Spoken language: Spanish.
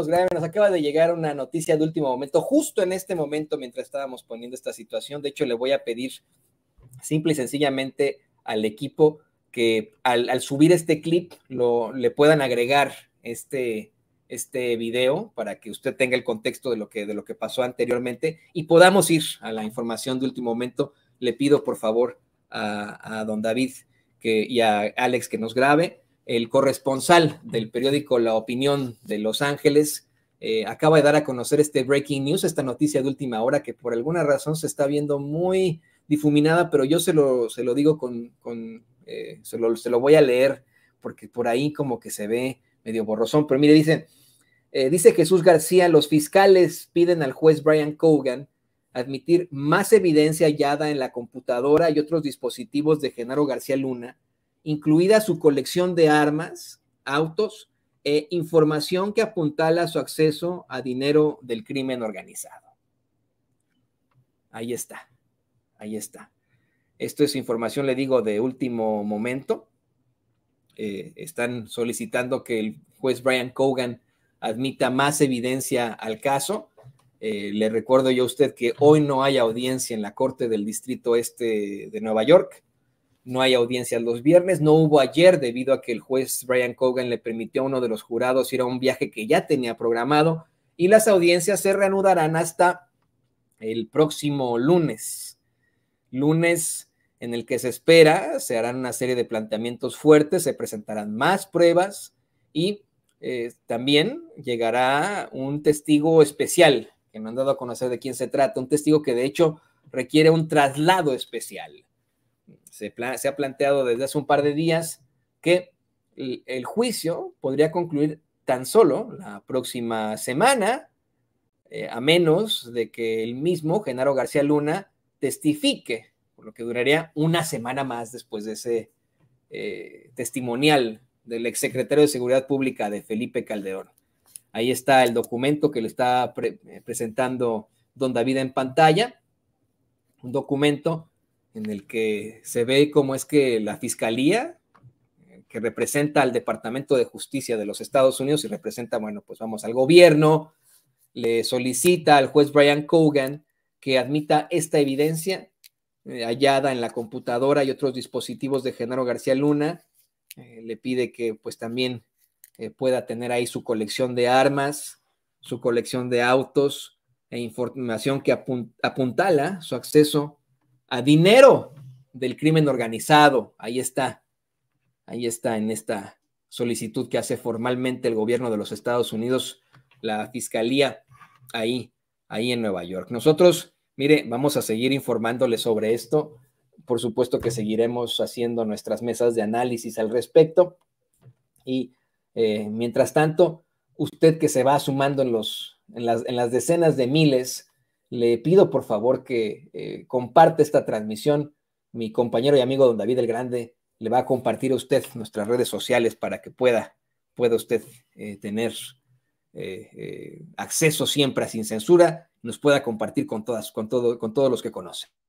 graben, nos acaba de llegar una noticia de último momento, justo en este momento mientras estábamos poniendo esta situación. De hecho, le voy a pedir simple y sencillamente al equipo que al, subir este clip lo, le puedan agregar este, este video para que usted tenga el contexto de lo, que, de lo que pasó anteriormente y podamos ir a la información de último momento. Le pido por favor a, a don David que, y a Alex que nos grabe el corresponsal del periódico La Opinión de Los Ángeles eh, acaba de dar a conocer este breaking news, esta noticia de última hora que por alguna razón se está viendo muy difuminada, pero yo se lo, se lo digo con, con eh, se, lo, se, lo, voy a leer porque por ahí como que se ve medio borrosón, pero mire, dice, eh, dice Jesús García, los fiscales piden al juez Brian Cogan admitir más evidencia hallada en la computadora y otros dispositivos de Genaro García Luna incluida su colección de armas, autos e información que apuntala su acceso a dinero del crimen organizado. Ahí está, ahí está. Esto es información, le digo, de último momento. Eh, están solicitando que el juez Brian Cogan admita más evidencia al caso. Eh, le recuerdo yo a usted que hoy no hay audiencia en la Corte del Distrito Este de Nueva York no hay audiencias los viernes, no hubo ayer debido a que el juez Brian Cogan le permitió a uno de los jurados ir a un viaje que ya tenía programado y las audiencias se reanudarán hasta el próximo lunes. Lunes en el que se espera, se harán una serie de planteamientos fuertes, se presentarán más pruebas y eh, también llegará un testigo especial, que me han dado a conocer de quién se trata, un testigo que de hecho requiere un traslado especial se, ha planteado desde hace un par de días que el, juicio podría concluir tan solo la próxima semana, eh, a menos de que el mismo Genaro García Luna testifique, por lo que duraría una semana más después de ese eh, testimonial del exsecretario de Seguridad Pública de Felipe Calderón. Ahí está el documento que le está eh, presentando don David en pantalla, un documento en el que se ve cómo es que la Fiscalía, que representa al Departamento de Justicia de los Estados Unidos y representa, bueno, pues vamos al gobierno, le solicita al juez Brian Cogan que admita esta evidencia eh, hallada en la computadora y otros dispositivos de Genaro García Luna. Eh, le pide que pues también eh, pueda tener ahí su colección de armas, su colección de autos e información que apuntala su acceso a dinero del crimen organizado. Ahí está, ahí está en esta solicitud que hace formalmente el gobierno de los Estados Unidos, la fiscalía ahí, ahí en Nueva York. Nosotros, mire, vamos a seguir informándole sobre esto. Por supuesto que seguiremos haciendo nuestras mesas de análisis al respecto. Y eh, mientras tanto, usted que se va sumando en, los, en, las, en las decenas de miles le pido por favor que eh, comparte esta transmisión. Mi compañero y amigo don David el Grande le va a compartir a usted nuestras redes sociales para que pueda, pueda usted eh, tener eh, acceso siempre a sin censura, nos pueda compartir con, todas, con, todo, con todos los que conoce.